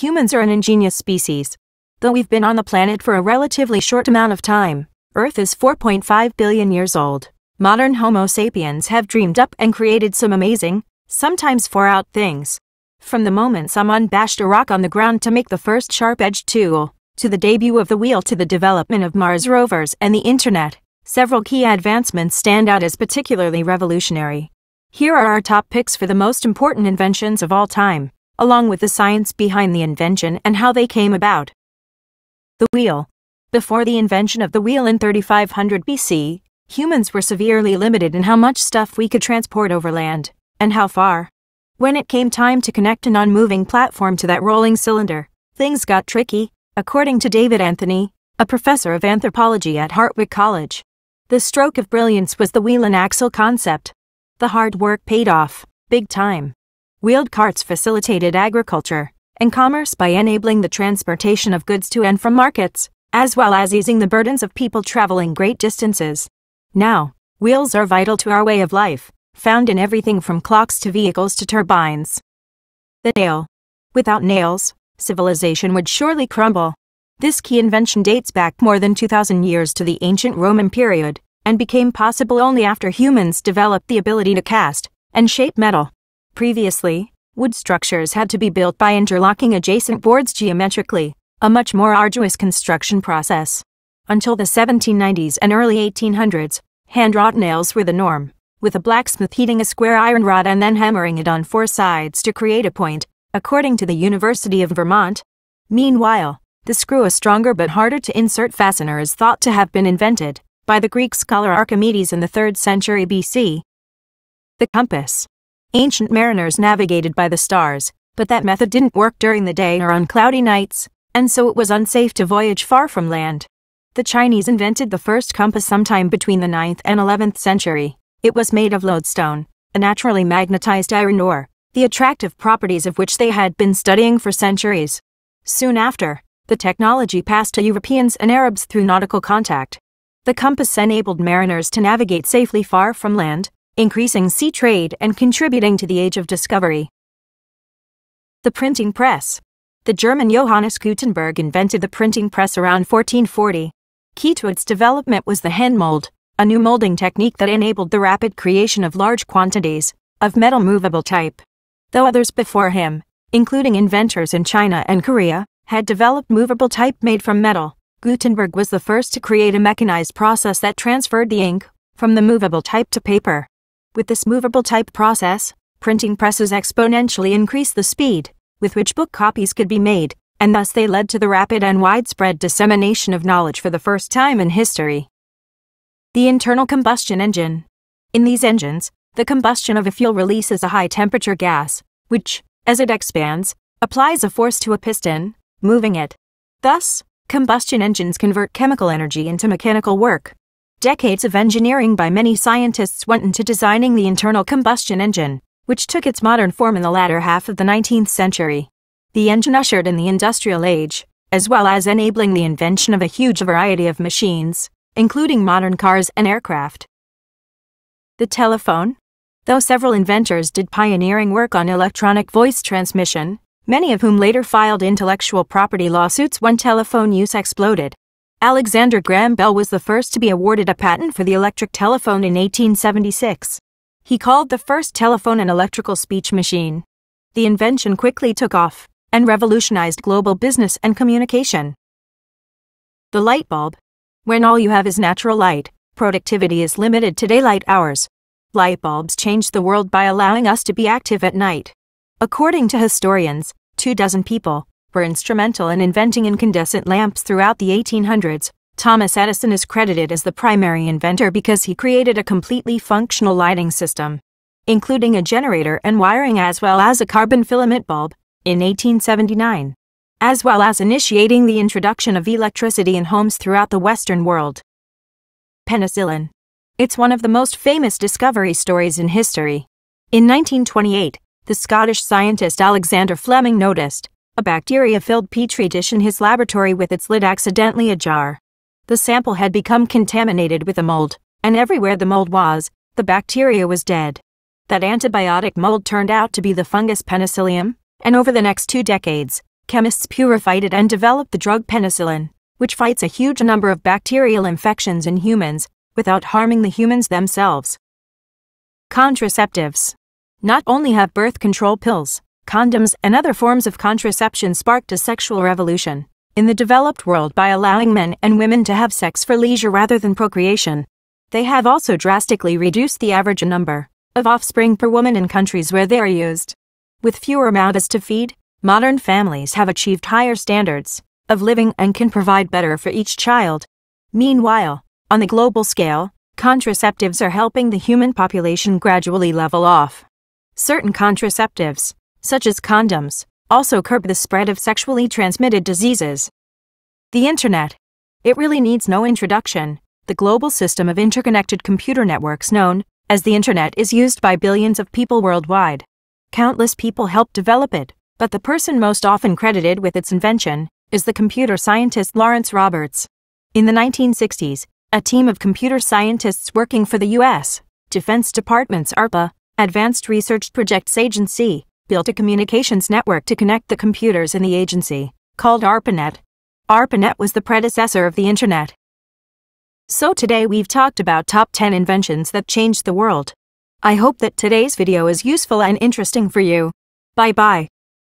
Humans are an ingenious species. Though we've been on the planet for a relatively short amount of time, Earth is 4.5 billion years old. Modern Homo sapiens have dreamed up and created some amazing, sometimes far out things. From the moment someone bashed a rock on the ground to make the first sharp-edged tool, to the debut of the wheel to the development of Mars rovers and the internet, several key advancements stand out as particularly revolutionary. Here are our top picks for the most important inventions of all time along with the science behind the invention and how they came about. The wheel. Before the invention of the wheel in 3500 BC, humans were severely limited in how much stuff we could transport over land, and how far. When it came time to connect a non-moving platform to that rolling cylinder, things got tricky, according to David Anthony, a professor of anthropology at Hartwick College. The stroke of brilliance was the wheel and axle concept. The hard work paid off, big time. Wheeled carts facilitated agriculture and commerce by enabling the transportation of goods to and from markets, as well as easing the burdens of people traveling great distances. Now, wheels are vital to our way of life, found in everything from clocks to vehicles to turbines. The nail. Without nails, civilization would surely crumble. This key invention dates back more than 2,000 years to the ancient Roman period and became possible only after humans developed the ability to cast and shape metal. Previously, wood structures had to be built by interlocking adjacent boards geometrically, a much more arduous construction process. Until the 1790s and early 1800s, hand-wrought nails were the norm, with a blacksmith heating a square iron rod and then hammering it on four sides to create a point, according to the University of Vermont. Meanwhile, the screw a stronger but harder to insert fastener is thought to have been invented by the Greek scholar Archimedes in the 3rd century BC. The compass, Ancient mariners navigated by the stars, but that method didn't work during the day or on cloudy nights, and so it was unsafe to voyage far from land. The Chinese invented the first compass sometime between the 9th and 11th century. It was made of lodestone, a naturally magnetized iron ore, the attractive properties of which they had been studying for centuries. Soon after, the technology passed to Europeans and Arabs through nautical contact. The compass enabled mariners to navigate safely far from land, increasing sea trade and contributing to the Age of Discovery. The printing press. The German Johannes Gutenberg invented the printing press around 1440. Key to its development was the hand mold, a new molding technique that enabled the rapid creation of large quantities of metal movable type. Though others before him, including inventors in China and Korea, had developed movable type made from metal, Gutenberg was the first to create a mechanized process that transferred the ink from the movable type to paper. With this movable type process, printing presses exponentially increased the speed with which book copies could be made, and thus they led to the rapid and widespread dissemination of knowledge for the first time in history. The internal combustion engine. In these engines, the combustion of a fuel releases a high temperature gas, which, as it expands, applies a force to a piston, moving it. Thus, combustion engines convert chemical energy into mechanical work, Decades of engineering by many scientists went into designing the internal combustion engine, which took its modern form in the latter half of the 19th century. The engine ushered in the industrial age, as well as enabling the invention of a huge variety of machines, including modern cars and aircraft. The telephone? Though several inventors did pioneering work on electronic voice transmission, many of whom later filed intellectual property lawsuits when telephone use exploded. Alexander Graham Bell was the first to be awarded a patent for the electric telephone in 1876. He called the first telephone an electrical speech machine. The invention quickly took off and revolutionized global business and communication. The light bulb. When all you have is natural light, productivity is limited to daylight hours. Light bulbs changed the world by allowing us to be active at night. According to historians, two dozen people, were instrumental in inventing incandescent lamps throughout the 1800s. Thomas Edison is credited as the primary inventor because he created a completely functional lighting system, including a generator and wiring as well as a carbon filament bulb, in 1879, as well as initiating the introduction of electricity in homes throughout the Western world. Penicillin. It's one of the most famous discovery stories in history. In 1928, the Scottish scientist Alexander Fleming noticed a bacteria-filled petri dish in his laboratory with its lid accidentally ajar. The sample had become contaminated with a mold, and everywhere the mold was, the bacteria was dead. That antibiotic mold turned out to be the fungus penicillium, and over the next two decades, chemists purified it and developed the drug penicillin, which fights a huge number of bacterial infections in humans without harming the humans themselves. Contraceptives. Not only have birth control pills, condoms, and other forms of contraception sparked a sexual revolution in the developed world by allowing men and women to have sex for leisure rather than procreation. They have also drastically reduced the average number of offspring per woman in countries where they are used. With fewer mouths to feed, modern families have achieved higher standards of living and can provide better for each child. Meanwhile, on the global scale, contraceptives are helping the human population gradually level off. Certain contraceptives, such as condoms, also curb the spread of sexually transmitted diseases. The Internet. It really needs no introduction. The global system of interconnected computer networks known as the Internet is used by billions of people worldwide. Countless people helped develop it, but the person most often credited with its invention is the computer scientist Lawrence Roberts. In the 1960s, a team of computer scientists working for the U.S. Defense Department's ARPA, Advanced Research Projects Agency, built a communications network to connect the computers in the agency, called ARPANET. ARPANET was the predecessor of the Internet. So today we've talked about top 10 inventions that changed the world. I hope that today's video is useful and interesting for you. Bye bye.